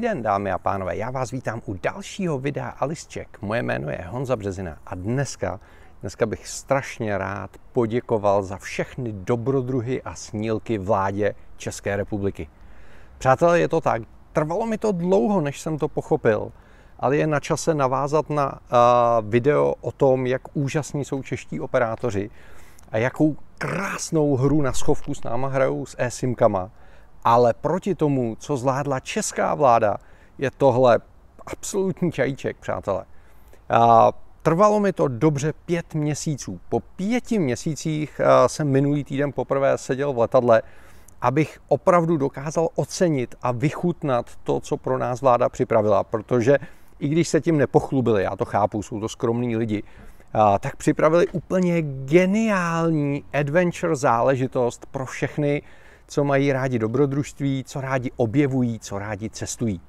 den, dámy a pánové, já vás vítám u dalšího videa Alisček. Moje jméno je Honza Březina a dneska, dneska bych strašně rád poděkoval za všechny dobrodruhy a snílky vládě České republiky. Přátelé, je to tak, trvalo mi to dlouho, než jsem to pochopil, ale je na čase navázat na uh, video o tom, jak úžasní jsou čeští operátoři a jakou krásnou hru na schovku s náma hrajou s e-simkama ale proti tomu, co zvládla česká vláda, je tohle absolutní čajíček, přátelé. A trvalo mi to dobře pět měsíců. Po pěti měsících jsem minulý týden poprvé seděl v letadle, abych opravdu dokázal ocenit a vychutnat to, co pro nás vláda připravila, protože i když se tím nepochlubili, já to chápu, jsou to skromní lidi, tak připravili úplně geniální adventure záležitost pro všechny co mají rádi dobrodružství, co rádi objevují, co rádi cestují.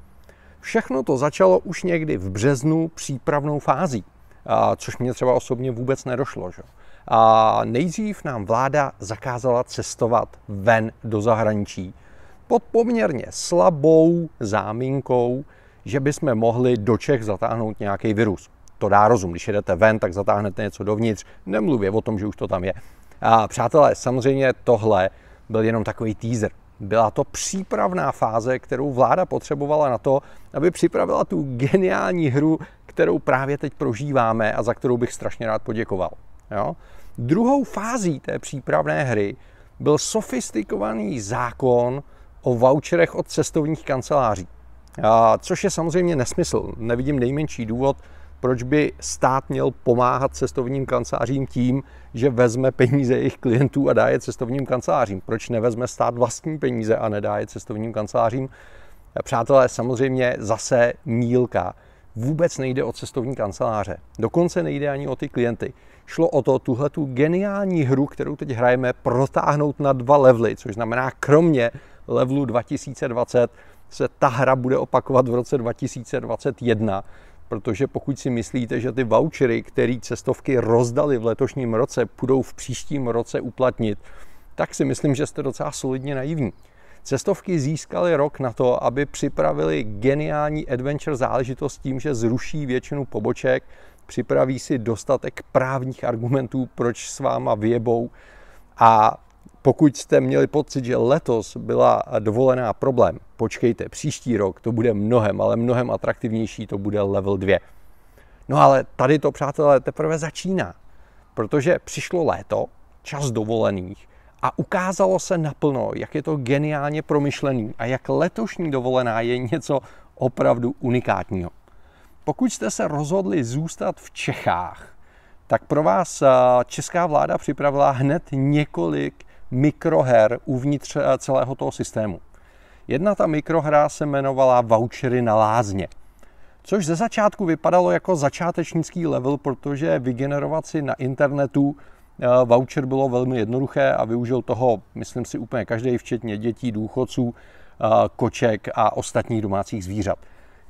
Všechno to začalo už někdy v březnu přípravnou fází, což mě třeba osobně vůbec nedošlo. Že? A nejdřív nám vláda zakázala cestovat ven do zahraničí pod poměrně slabou záminkou, že bychom mohli do Čech zatáhnout nějaký virus. To dá rozum, když jedete ven, tak zatáhnete něco dovnitř, nemluvě o tom, že už to tam je. A přátelé, samozřejmě tohle byl jenom takový teaser. Byla to přípravná fáze, kterou vláda potřebovala na to, aby připravila tu geniální hru, kterou právě teď prožíváme a za kterou bych strašně rád poděkoval. Jo? Druhou fází té přípravné hry byl sofistikovaný zákon o voucherech od cestovních kanceláří. A, což je samozřejmě nesmysl. Nevidím nejmenší důvod, proč by stát měl pomáhat cestovním kancelářím tím, že vezme peníze jejich klientů a dá je cestovním kancelářím? Proč nevezme stát vlastní peníze a nedá je cestovním kancelářím? Eh, přátelé, samozřejmě zase mílka. Vůbec nejde o cestovní kanceláře. Dokonce nejde ani o ty klienty. Šlo o to tuhle tu geniální hru, kterou teď hrajeme, protáhnout na dva levely, což znamená kromě levelu 2020 se ta hra bude opakovat v roce 2021 protože pokud si myslíte, že ty vouchery, které cestovky rozdali v letošním roce, půjdou v příštím roce uplatnit, tak si myslím, že jste docela solidně naivní. Cestovky získaly rok na to, aby připravili geniální adventure záležitost tím, že zruší většinu poboček, připraví si dostatek právních argumentů, proč s váma vyjebou a pokud jste měli pocit, že letos byla dovolená problém, počkejte, příští rok to bude mnohem, ale mnohem atraktivnější, to bude level 2. No ale tady to, přátelé, teprve začíná, protože přišlo léto, čas dovolených a ukázalo se naplno, jak je to geniálně promyšlený a jak letošní dovolená je něco opravdu unikátního. Pokud jste se rozhodli zůstat v Čechách, tak pro vás eh, česká vláda připravila hned několik mikroher uvnitř eh, celého toho systému. Jedna ta mikrohra se jmenovala Vouchery na lázně. Což ze začátku vypadalo jako začátečnický level, protože vygenerovat si na internetu eh, voucher bylo velmi jednoduché a využil toho, myslím si, úplně každý, včetně dětí, důchodců, eh, koček a ostatních domácích zvířat.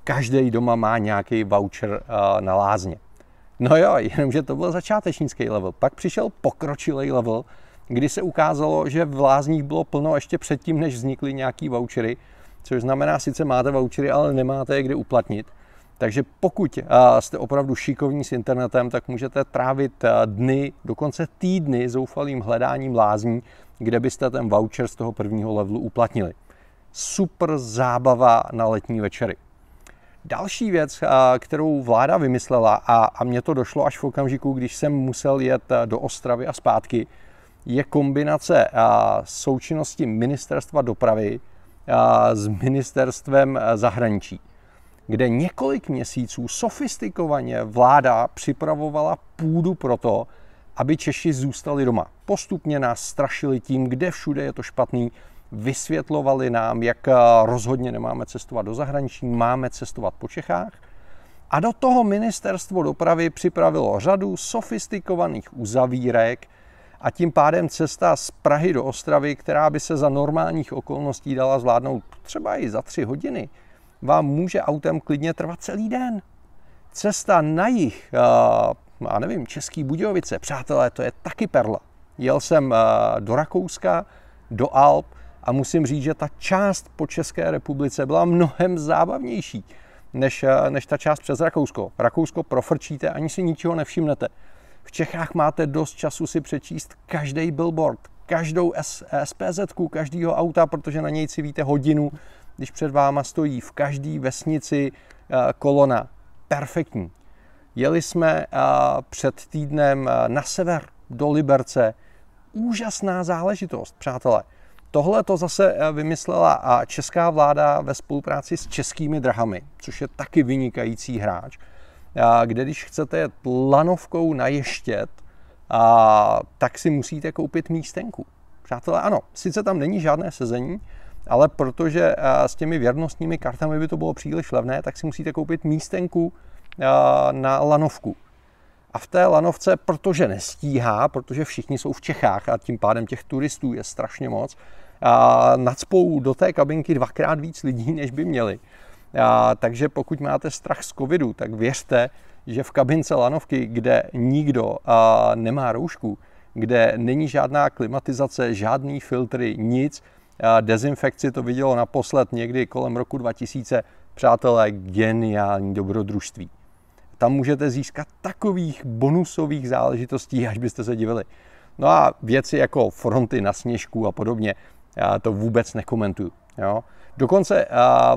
Každý doma má nějaký voucher na lázně. No jo, jenomže to byl začátečnický level. Pak přišel pokročilý level, kdy se ukázalo, že v lázních bylo plno ještě předtím, než vznikly nějaký vouchery, což znamená, sice máte vouchery, ale nemáte je kde uplatnit. Takže pokud eh, jste opravdu šikovní s internetem, tak můžete trávit eh, dny, dokonce týdny zoufalým hledáním lázní, kde byste ten voucher z toho prvního levelu uplatnili. Super zábava na letní večery. Další věc, eh, kterou vláda vymyslela a, a mě to došlo až v okamžiku, když jsem musel jet do Ostravy a zpátky, je kombinace součinnosti ministerstva dopravy s ministerstvem e, zahraničí, kde několik měsíců sofistikovaně vláda připravovala půdu pro to, aby Češi zůstali doma. Postupně nás strašili tím, kde všude je to špatný, vysvětlovali nám, jak e, rozhodně nemáme cestovat do zahraničí, máme cestovat po Čechách. A do toho ministerstvo dopravy připravilo řadu sofistikovaných uzavírek, a tím pádem cesta z Prahy do Ostravy, která by se za normálních okolností dala zvládnout třeba i za tři hodiny, vám může autem klidně trvat celý den. Cesta na jich, eh, já nevím, Český Budějovice, přátelé, to je taky perla. Jel jsem eh, do Rakouska, do Alp a musím říct, že ta část po České republice byla mnohem zábavnější než, eh, než ta část přes Rakousko. Rakousko profrčíte, ani si ničeho nevšimnete. V Čechách máte dost času si přečíst každý billboard, každou SPZ, každého auta, protože na něj si víte hodinu, když před váma stojí v každé vesnici eh, kolona. Perfektní. Jeli jsme eh, před týdnem eh, na sever do Liberce. Úžasná záležitost, přátelé. Tohle to zase vymyslela česká vláda ve spolupráci s českými drahami, což je taky vynikající hráč kde když chcete jet lanovkou na ještět, a, tak si musíte koupit místenku. Přátelé, ano, sice tam není žádné sezení, ale protože a, s těmi věrnostními kartami by to bylo příliš levné, tak si musíte koupit místenku a, na lanovku. A v té lanovce, protože nestíhá, protože všichni jsou v Čechách a tím pádem těch turistů je strašně moc, a nadspou do té kabinky dvakrát víc lidí, než by měli. A, takže pokud máte strach z covidu, tak věřte, že v kabince lanovky, kde nikdo a, nemá roušku, kde není žádná klimatizace, žádný filtry, nic, a, dezinfekci to vidělo naposled někdy kolem roku 2000, přátelé, geniální dobrodružství. Tam můžete získat takových bonusových záležitostí, až byste se divili. No a věci jako fronty na sněžku a podobně, já to vůbec nekomentuju. Jo? Dokonce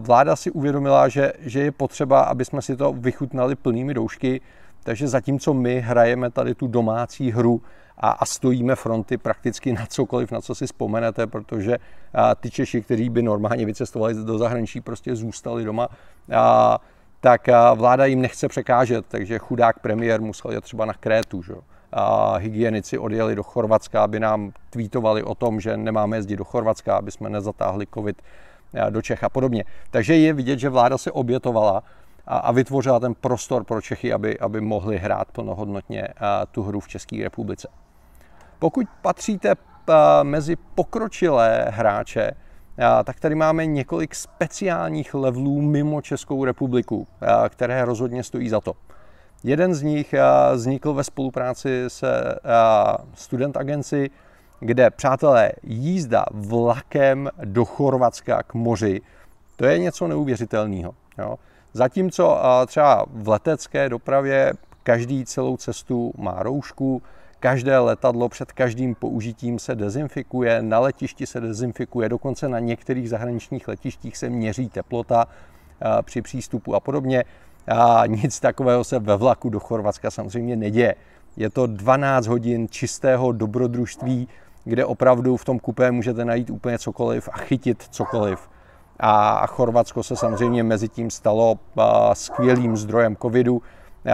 vláda si uvědomila, že, že je potřeba, aby jsme si to vychutnali plnými doušky, takže zatímco my hrajeme tady tu domácí hru a, a stojíme fronty prakticky na cokoliv, na co si vzpomenete, protože a, ty Češi, kteří by normálně vycestovali do zahraničí, prostě zůstali doma, a, tak a, vláda jim nechce překážet, takže chudák premiér musel jít třeba na Krétu. Že? A hygienici odjeli do Chorvatska, aby nám tweetovali o tom, že nemáme jezdit do Chorvatska, aby jsme nezatáhli covid do Čech a podobně. Takže je vidět, že vláda se obětovala a, a vytvořila ten prostor pro Čechy, aby, aby mohli hrát plnohodnotně eh, tu hru v České republice. Pokud patříte eh, mezi pokročilé hráče, eh, tak tady máme několik speciálních levelů mimo Českou republiku, které rozhodně stojí za to. Jeden z nich vznikl ve spolupráci se student agenci kde, přátelé, jízda vlakem do Chorvatska k moři, to je něco neuvěřitelného. Zatímco třeba v letecké dopravě každý celou cestu má roušku, každé letadlo před každým použitím se dezinfikuje, na letišti se dezinfikuje, dokonce na některých zahraničních letištích se měří teplota při přístupu a podobně. A nic takového se ve vlaku do Chorvatska samozřejmě neděje. Je to 12 hodin čistého dobrodružství, kde opravdu v tom kupé můžete najít úplně cokoliv a chytit cokoliv. A Chorvatsko se samozřejmě mezi tím stalo skvělým zdrojem covidu,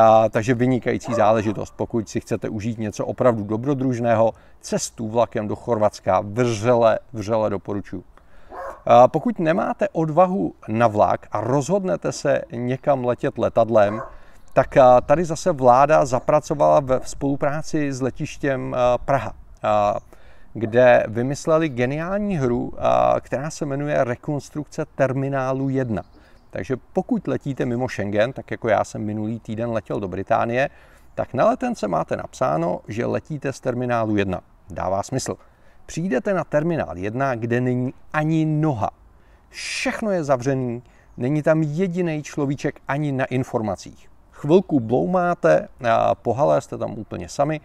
a, takže vynikající záležitost. Pokud si chcete užít něco opravdu dobrodružného, cestu vlakem do Chorvatska vřele, vřele doporučuji. A pokud nemáte odvahu na vlak a rozhodnete se někam letět letadlem, tak tady zase vláda zapracovala ve spolupráci s letištěm Praha kde vymysleli geniální hru, která se jmenuje Rekonstrukce terminálu 1. Takže pokud letíte mimo Schengen, tak jako já jsem minulý týden letěl do Británie, tak na letence máte napsáno, že letíte z terminálu 1. Dává smysl. Přijdete na terminál 1, kde není ani noha. Všechno je zavřený, není tam jediný človíček ani na informacích. Chvilku bloumáte, pohalé jste tam úplně sami,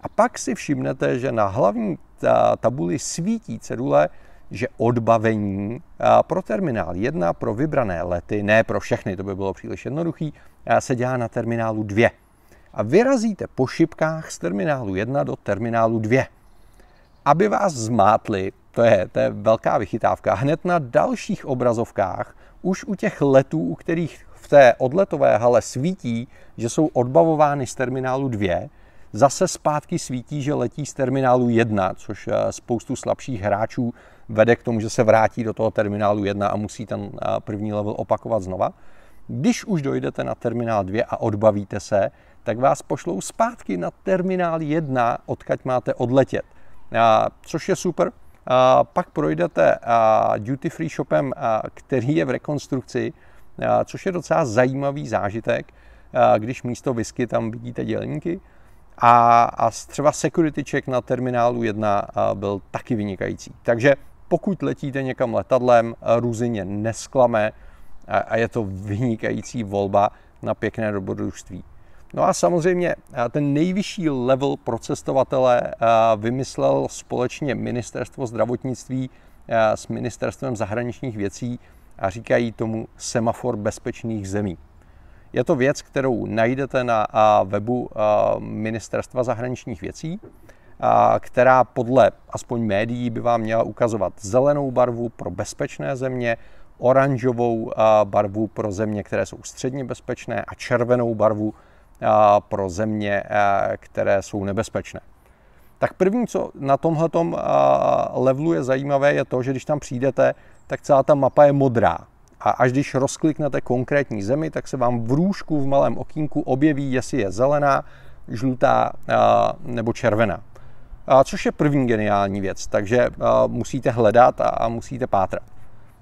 a pak si všimnete, že na hlavní tabuli svítí cedule, že odbavení pro terminál 1 pro vybrané lety, ne pro všechny, to by bylo příliš jednoduchý, se dělá na terminálu 2. A vyrazíte po šipkách z terminálu 1 do terminálu 2. Aby vás zmátli, to je, to je velká vychytávka, hned na dalších obrazovkách, už u těch letů, u kterých v té odletové hale svítí, že jsou odbavovány z terminálu 2, Zase zpátky svítí, že letí z terminálu 1, což eh, spoustu slabších hráčů vede k tomu, že se vrátí do toho terminálu 1 a musí ten eh, první level opakovat znova. Když už dojdete na terminál 2 a odbavíte se, tak vás pošlou zpátky na terminál 1, odkaď máte odletět. A, což je super. A, pak projdete a, duty free shopem, a, který je v rekonstrukci, a, což je docela zajímavý zážitek, a, když místo whisky tam vidíte dělníky. A, a třeba security check na terminálu 1 byl taky vynikající. Takže pokud letíte někam letadlem, růzině nesklame a, a je to vynikající volba na pěkné dobrodružství. No a samozřejmě ten nejvyšší level pro cestovatele vymyslel společně Ministerstvo zdravotnictví s Ministerstvem zahraničních věcí a říkají tomu semafor bezpečných zemí. Je to věc, kterou najdete na webu Ministerstva zahraničních věcí, která podle aspoň médií by vám měla ukazovat zelenou barvu pro bezpečné země, oranžovou barvu pro země, které jsou středně bezpečné a červenou barvu pro země, které jsou nebezpečné. Tak první, co na tomhle levelu je zajímavé, je to, že když tam přijdete, tak celá ta mapa je modrá a až když rozkliknete konkrétní zemi, tak se vám v růžku v malém okínku objeví, jestli je zelená, žlutá eh, nebo červená. Což je první geniální věc, takže eh, musíte hledat a musíte pátrat.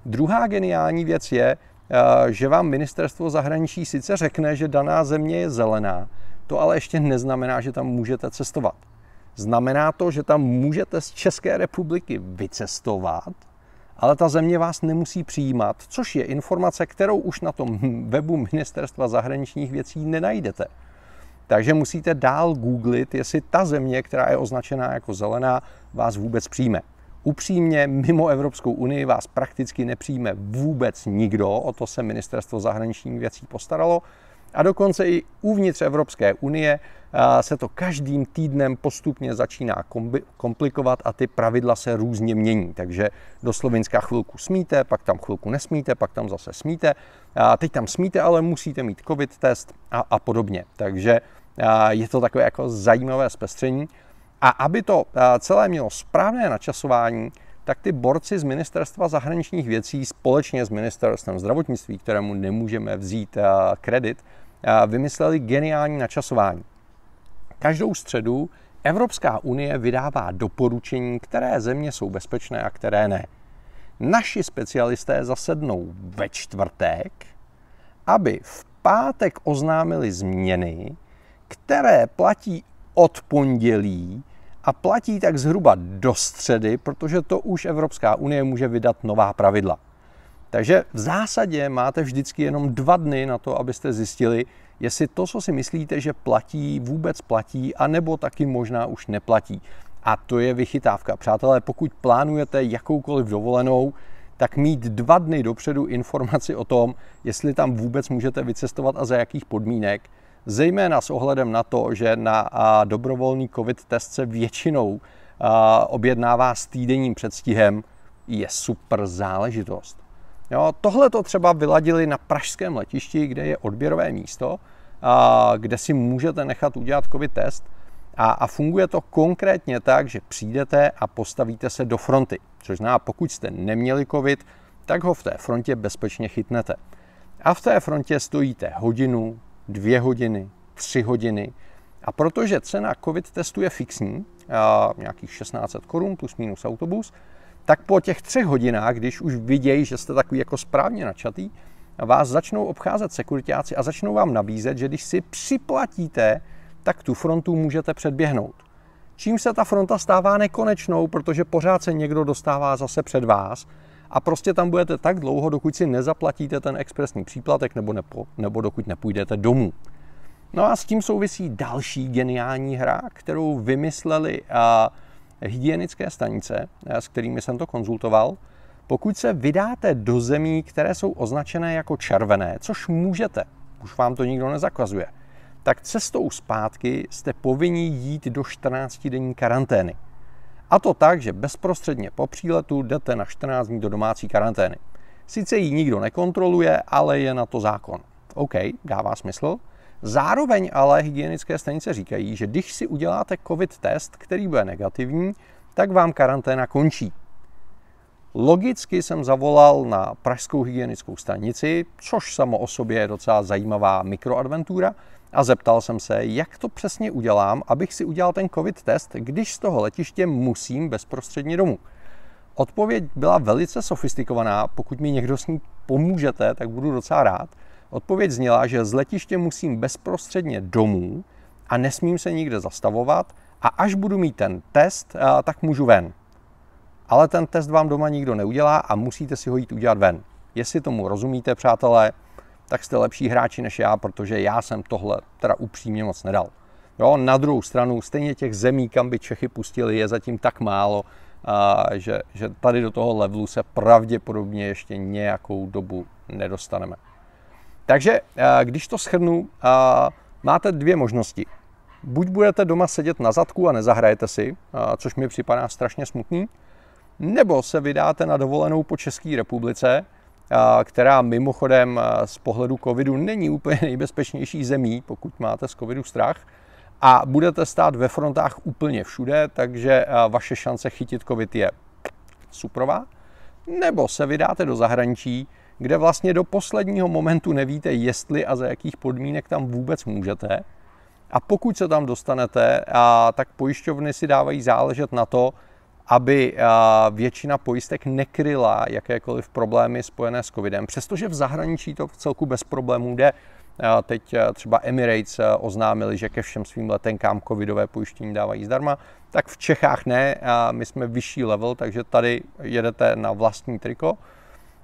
Druhá geniální věc je, eh, že vám ministerstvo zahraničí sice řekne, že daná země je zelená, to ale ještě neznamená, že tam můžete cestovat. Znamená to, že tam můžete z České republiky vycestovat, ale ta země vás nemusí přijímat, což je informace, kterou už na tom webu Ministerstva zahraničních věcí nenajdete. Takže musíte dál googlit, jestli ta země, která je označená jako zelená, vás vůbec přijme. Upřímně, mimo Evropskou unii vás prakticky nepřijme vůbec nikdo, o to se Ministerstvo zahraničních věcí postaralo, a dokonce i uvnitř Evropské unie se to každým týdnem postupně začíná komplikovat a ty pravidla se různě mění. Takže do Slovenska chvilku smíte, pak tam chvilku nesmíte, pak tam zase smíte. A teď tam smíte, ale musíte mít covid test a, a podobně. Takže a je to takové jako zajímavé zpestření. A aby to celé mělo správné načasování, tak ty borci z Ministerstva zahraničních věcí společně s Ministerstvem zdravotnictví, kterému nemůžeme vzít kredit, vymysleli geniální načasování. Každou středu Evropská unie vydává doporučení, které země jsou bezpečné a které ne. Naši specialisté zasednou ve čtvrtek, aby v pátek oznámili změny, které platí od pondělí a platí tak zhruba do středy, protože to už Evropská unie může vydat nová pravidla. Takže v zásadě máte vždycky jenom dva dny na to, abyste zjistili, jestli to, co si myslíte, že platí, vůbec platí, anebo taky možná už neplatí. A to je vychytávka. Přátelé, pokud plánujete jakoukoliv dovolenou, tak mít dva dny dopředu informaci o tom, jestli tam vůbec můžete vycestovat a za jakých podmínek, zejména s ohledem na to, že na dobrovolný covid test se většinou objednává s týdenním předstihem, je super záležitost tohle to třeba vyladili na pražském letišti, kde je odběrové místo, a, kde si můžete nechat udělat covid test. A, a funguje to konkrétně tak, že přijdete a postavíte se do fronty. Což znamená, pokud jste neměli covid, tak ho v té frontě bezpečně chytnete. A v té frontě stojíte hodinu, dvě hodiny, tři hodiny. A protože cena covid testu je fixní, a nějakých 1600 korun plus minus autobus, tak po těch třech hodinách, když už vidějí, že jste takový jako správně načatý, vás začnou obcházet sekuritáci a začnou vám nabízet, že když si připlatíte, tak tu frontu můžete předběhnout. Čím se ta fronta stává nekonečnou, protože pořád se někdo dostává zase před vás a prostě tam budete tak dlouho, dokud si nezaplatíte ten expresní příplatek nebo, nepo, nebo dokud nepůjdete domů. No a s tím souvisí další geniální hra, kterou vymysleli uh, hygienické stanice, eh, s kterými jsem to konzultoval, pokud se vydáte do zemí, které jsou označené jako červené, což můžete, už vám to nikdo nezakazuje, tak cestou zpátky jste povinni jít do 14-denní karantény. A to tak, že bezprostředně po příletu jdete na 14 dní do domácí karantény. Sice ji nikdo nekontroluje, ale je na to zákon. OK, dává smysl. Zároveň ale hygienické stanice říkají, že když si uděláte covid test, který bude negativní, tak vám karanténa končí. Logicky jsem zavolal na pražskou hygienickou stanici, což samo o sobě je docela zajímavá mikroadventura, a zeptal jsem se, jak to přesně udělám, abych si udělal ten covid test, když z toho letiště musím bezprostředně domů. Odpověď byla velice sofistikovaná, pokud mi někdo s ní pomůžete, tak budu docela rád – Odpověď zněla, že z letiště musím bezprostředně domů a nesmím se nikde zastavovat a až budu mít ten test, eh, tak můžu ven. Ale ten test vám doma nikdo neudělá a musíte si ho jít udělat ven. Jestli tomu rozumíte, přátelé, tak jste lepší hráči než já, protože já jsem tohle teda upřímně moc nedal. Jo, na druhou stranu, stejně těch zemí, kam by Čechy pustili, je zatím tak málo, a, eh, že, že tady do toho levelu se pravděpodobně ještě nějakou dobu nedostaneme. Takže eh, když to schrnu, eh, máte dvě možnosti. Buď budete doma sedět na zadku a nezahrajete si, eh, což mi připadá strašně smutný, nebo se vydáte na dovolenou po České republice, která mimochodem z pohledu covidu není úplně nejbezpečnější zemí, pokud máte z covidu strach, a budete stát ve frontách úplně všude, takže vaše šance chytit covid je suprová, nebo se vydáte do zahraničí, kde vlastně do posledního momentu nevíte, jestli a za jakých podmínek tam vůbec můžete. A pokud se tam dostanete, a tak pojišťovny si dávají záležet na to, aby většina pojistek nekryla jakékoliv problémy spojené s covidem, přestože v zahraničí to v celku bez problémů jde. Teď třeba Emirates oznámili, že ke všem svým letenkám covidové pojištění dávají zdarma, tak v Čechách ne, my jsme vyšší level, takže tady jedete na vlastní triko.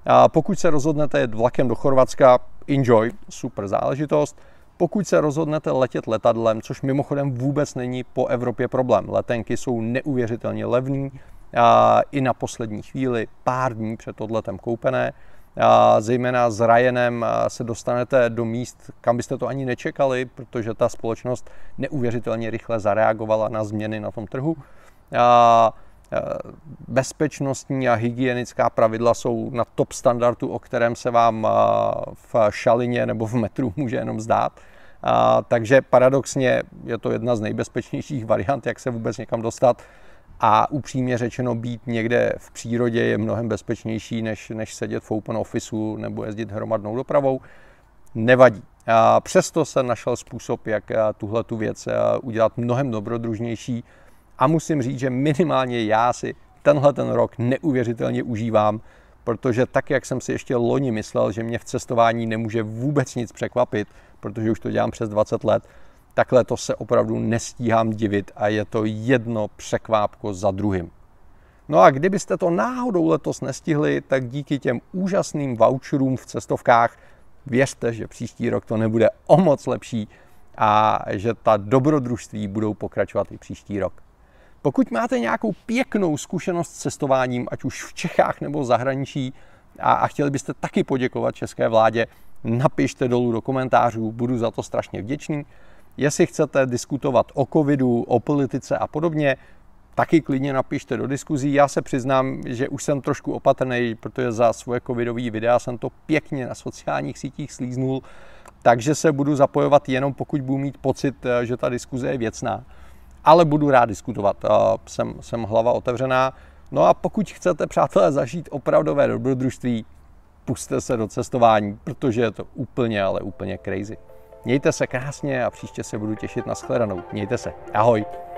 A pokud se rozhodnete jet vlakem do Chorvatska, enjoy, super záležitost. Pokud se rozhodnete letět letadlem, což mimochodem vůbec není po Evropě problém, letenky jsou neuvěřitelně levné, i na poslední chvíli, pár dní před odletem koupené, a zejména s Ryanem se dostanete do míst, kam byste to ani nečekali, protože ta společnost neuvěřitelně rychle zareagovala na změny na tom trhu. A Eh, bezpečnostní a hygienická pravidla jsou na top standardu, o kterém se vám eh, v šalině nebo v metru může jenom zdát. Eh, takže paradoxně je to jedna z nejbezpečnějších variant, jak se vůbec někam dostat. A upřímně řečeno, být někde v přírodě je mnohem bezpečnější, než, než sedět v open officeu nebo jezdit hromadnou dopravou. Nevadí. A přesto se našel způsob, jak tuhle tu věc udělat mnohem dobrodružnější a musím říct, že minimálně já si tenhle ten rok neuvěřitelně užívám, protože tak, jak jsem si ještě loni myslel, že mě v cestování nemůže vůbec nic překvapit, protože už to dělám přes 20 let, tak letos se opravdu nestíhám divit a je to jedno překvápko za druhým. No a kdybyste to náhodou letos nestihli, tak díky těm úžasným voucherům v cestovkách věřte, že příští rok to nebude o moc lepší a že ta dobrodružství budou pokračovat i příští rok. Pokud máte nějakou pěknou zkušenost s cestováním, ať už v Čechách nebo v zahraničí, a, a chtěli byste taky poděkovat české vládě, napište dolů do komentářů, budu za to strašně vděčný. Jestli chcete diskutovat o covidu, o politice a podobně, taky klidně napište do diskuzí. Já se přiznám, že už jsem trošku opatrný, protože za svoje covidové videa jsem to pěkně na sociálních sítích slíznul, takže se budu zapojovat jenom pokud budu mít pocit, že ta diskuze je věcná ale budu rád diskutovat. Jsem, jsem hlava otevřená. No a pokud chcete, přátelé, zažít opravdové dobrodružství, puste se do cestování, protože je to úplně, ale úplně crazy. Mějte se krásně a příště se budu těšit na shledanou. Mějte se. Ahoj.